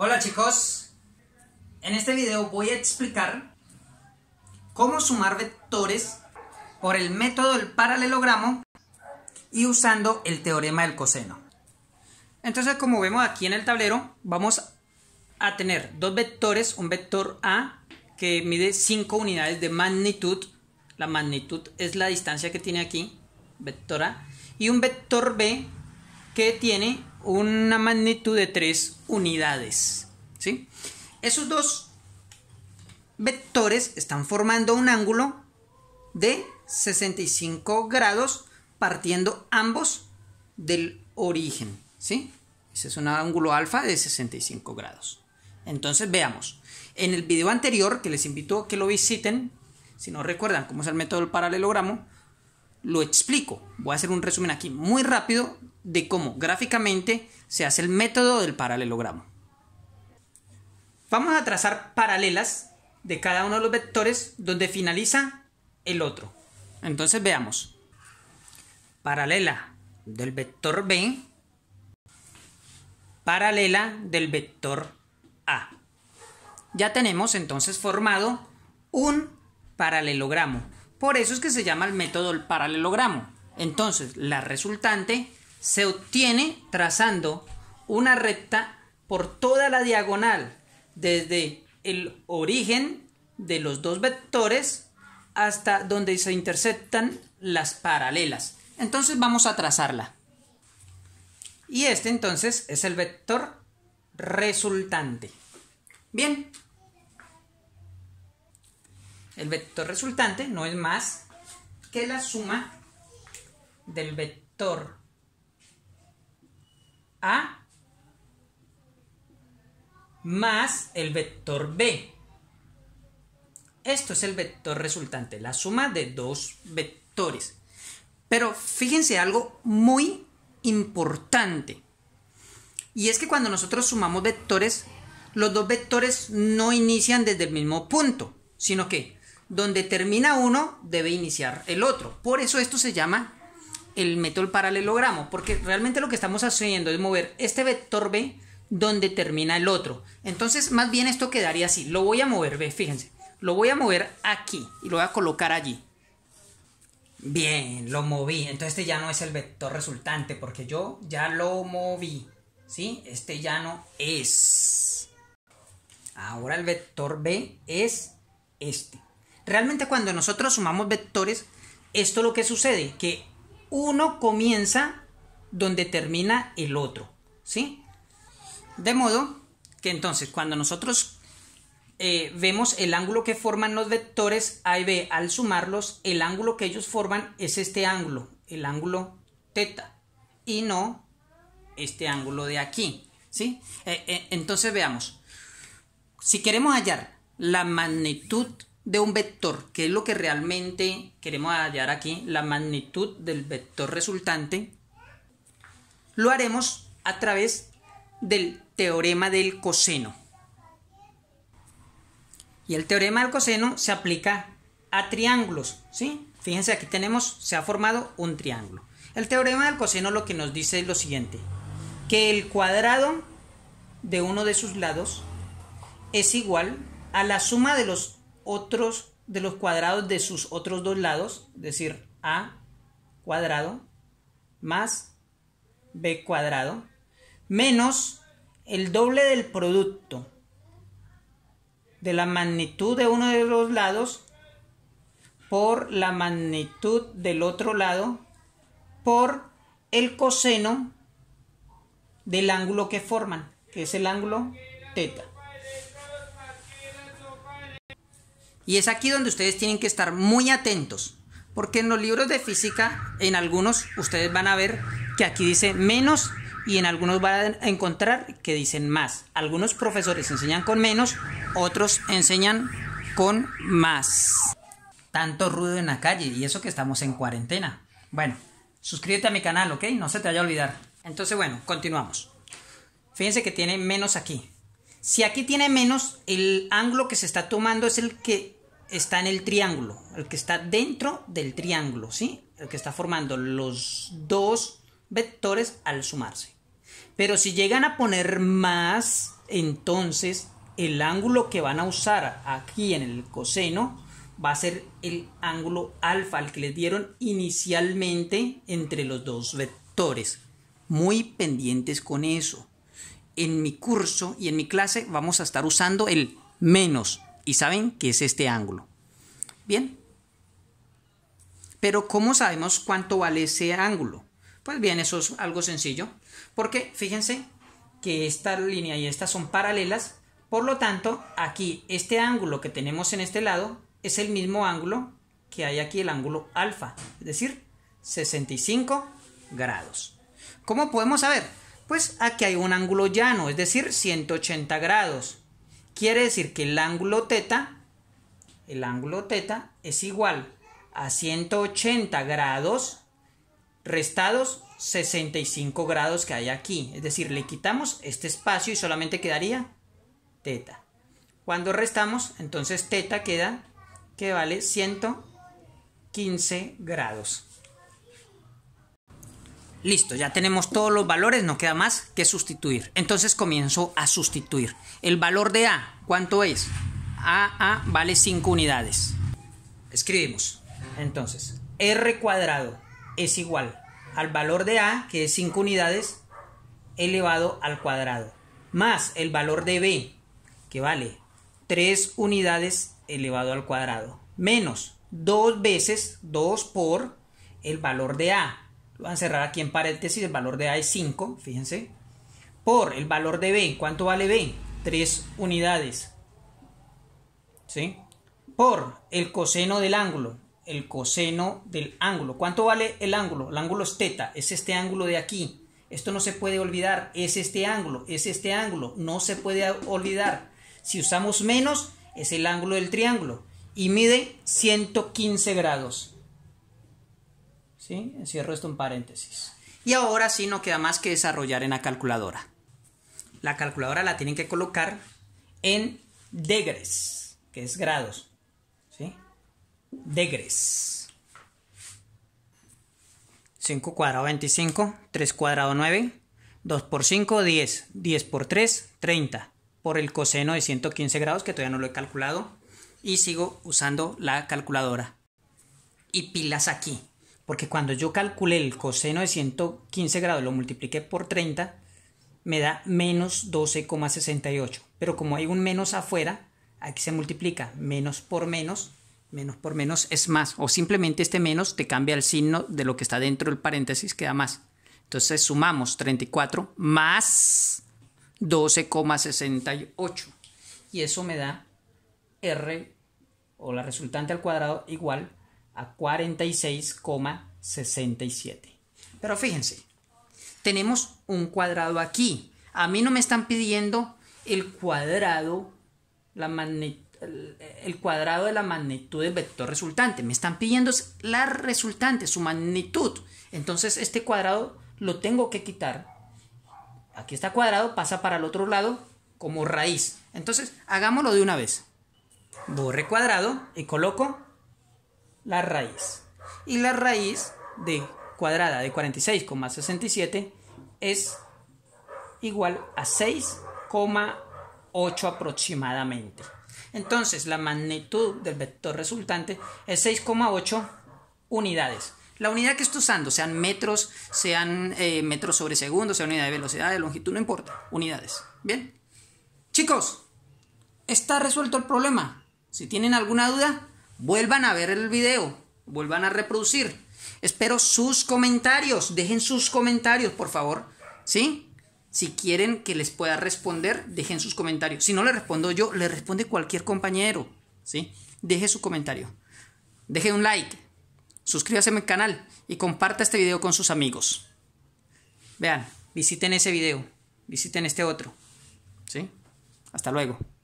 Hola chicos, en este video voy a explicar cómo sumar vectores por el método del paralelogramo y usando el teorema del coseno. Entonces como vemos aquí en el tablero vamos a tener dos vectores, un vector A que mide 5 unidades de magnitud, la magnitud es la distancia que tiene aquí, vector A, y un vector B que tiene una magnitud de 3 unidades. ¿sí? Esos dos vectores están formando un ángulo de 65 grados partiendo ambos del origen. ¿sí? Ese es un ángulo alfa de 65 grados. Entonces veamos, en el video anterior que les invito a que lo visiten, si no recuerdan cómo es el método del paralelogramo, lo explico. Voy a hacer un resumen aquí muy rápido de cómo gráficamente se hace el método del paralelogramo. Vamos a trazar paralelas de cada uno de los vectores donde finaliza el otro. Entonces veamos. Paralela del vector B. Paralela del vector A. Ya tenemos entonces formado un paralelogramo por eso es que se llama el método del paralelogramo. Entonces, la resultante se obtiene trazando una recta por toda la diagonal, desde el origen de los dos vectores hasta donde se interceptan las paralelas. Entonces vamos a trazarla. Y este entonces es el vector resultante. Bien, el vector resultante no es más que la suma del vector A más el vector B. Esto es el vector resultante, la suma de dos vectores. Pero fíjense algo muy importante. Y es que cuando nosotros sumamos vectores, los dos vectores no inician desde el mismo punto, sino que donde termina uno debe iniciar el otro. Por eso esto se llama el método paralelogramo, porque realmente lo que estamos haciendo es mover este vector B donde termina el otro. Entonces, más bien esto quedaría así. Lo voy a mover, B, fíjense. Lo voy a mover aquí y lo voy a colocar allí. Bien, lo moví. Entonces este ya no es el vector resultante porque yo ya lo moví. ¿Sí? Este ya no es. Ahora el vector B es este. Realmente cuando nosotros sumamos vectores, esto es lo que sucede, que uno comienza donde termina el otro, ¿sí? De modo que entonces cuando nosotros eh, vemos el ángulo que forman los vectores A y B, al sumarlos, el ángulo que ellos forman es este ángulo, el ángulo teta, y no este ángulo de aquí, ¿sí? Eh, eh, entonces veamos, si queremos hallar la magnitud de un vector, que es lo que realmente queremos hallar aquí, la magnitud del vector resultante, lo haremos a través del teorema del coseno. Y el teorema del coseno se aplica a triángulos, ¿sí? Fíjense, aquí tenemos, se ha formado un triángulo. El teorema del coseno lo que nos dice es lo siguiente, que el cuadrado de uno de sus lados es igual a la suma de los otros de los cuadrados de sus otros dos lados, es decir, a cuadrado más b cuadrado menos el doble del producto de la magnitud de uno de los lados por la magnitud del otro lado por el coseno del ángulo que forman, que es el ángulo teta. Y es aquí donde ustedes tienen que estar muy atentos, porque en los libros de física, en algunos ustedes van a ver que aquí dice menos y en algunos van a encontrar que dicen más. Algunos profesores enseñan con menos, otros enseñan con más. Tanto ruido en la calle y eso que estamos en cuarentena. Bueno, suscríbete a mi canal, ¿ok? No se te vaya a olvidar. Entonces, bueno, continuamos. Fíjense que tiene menos aquí. Si aquí tiene menos, el ángulo que se está tomando es el que está en el triángulo, el que está dentro del triángulo, ¿sí? El que está formando los dos vectores al sumarse. Pero si llegan a poner más, entonces el ángulo que van a usar aquí en el coseno va a ser el ángulo alfa, el que les dieron inicialmente entre los dos vectores. Muy pendientes con eso. En mi curso y en mi clase vamos a estar usando el menos y saben que es este ángulo. Bien. Pero ¿cómo sabemos cuánto vale ese ángulo? Pues bien, eso es algo sencillo, porque fíjense que esta línea y esta son paralelas, por lo tanto, aquí este ángulo que tenemos en este lado es el mismo ángulo que hay aquí el ángulo alfa, es decir, 65 grados. ¿Cómo podemos saber? Pues aquí hay un ángulo llano, es decir, 180 grados. Quiere decir que el ángulo teta, el ángulo teta es igual a 180 grados restados 65 grados que hay aquí. Es decir, le quitamos este espacio y solamente quedaría teta. Cuando restamos, entonces teta queda que vale 115 grados. Listo, ya tenemos todos los valores, no queda más que sustituir. Entonces comienzo a sustituir. El valor de A, ¿cuánto es? A vale 5 unidades. Escribimos. Entonces, R cuadrado es igual al valor de A, que es 5 unidades, elevado al cuadrado, más el valor de B, que vale 3 unidades elevado al cuadrado, menos 2 veces 2 por el valor de A, van a cerrar aquí en paréntesis, el valor de A es 5, fíjense. Por el valor de B, ¿cuánto vale B? 3 unidades. ¿Sí? Por el coseno del ángulo, el coseno del ángulo. ¿Cuánto vale el ángulo? El ángulo es teta, es este ángulo de aquí. Esto no se puede olvidar, es este ángulo, es este ángulo, no se puede olvidar. Si usamos menos, es el ángulo del triángulo y mide 115 grados. ¿sí? Encierro esto en paréntesis. Y ahora sí no queda más que desarrollar en la calculadora. La calculadora la tienen que colocar en degres, que es grados, ¿sí? Degres. 5 cuadrado 25, 3 cuadrado 9, 2 por 5, 10, 10 por 3, 30, por el coseno de 115 grados, que todavía no lo he calculado, y sigo usando la calculadora. Y pilas aquí, porque cuando yo calculé el coseno de 115 grados, lo multipliqué por 30, me da menos 12,68. Pero como hay un menos afuera, aquí se multiplica menos por menos, menos por menos es más. O simplemente este menos te cambia el signo de lo que está dentro del paréntesis, queda más. Entonces sumamos 34 más 12,68. Y eso me da R o la resultante al cuadrado igual a 46,67. Pero fíjense, tenemos un cuadrado aquí. A mí no me están pidiendo el cuadrado, la el cuadrado de la magnitud del vector resultante. Me están pidiendo la resultante, su magnitud. Entonces este cuadrado lo tengo que quitar. Aquí está cuadrado, pasa para el otro lado como raíz. Entonces hagámoslo de una vez. Borre cuadrado y coloco la raíz. Y la raíz de cuadrada de 46,67 es igual a 6,8 aproximadamente. Entonces la magnitud del vector resultante es 6,8 unidades. La unidad que estoy usando, sean metros, sean eh, metros sobre segundo, sea unidad de velocidad, de longitud, no importa, unidades. Bien, chicos, está resuelto el problema. Si tienen alguna duda, Vuelvan a ver el video, vuelvan a reproducir. Espero sus comentarios, dejen sus comentarios, por favor. ¿Sí? Si quieren que les pueda responder, dejen sus comentarios. Si no le respondo yo, le responde cualquier compañero. ¿Sí? Deje su comentario. Deje un like. Suscríbase a mi canal y comparta este video con sus amigos. Vean, visiten ese video, visiten este otro. ¿Sí? Hasta luego.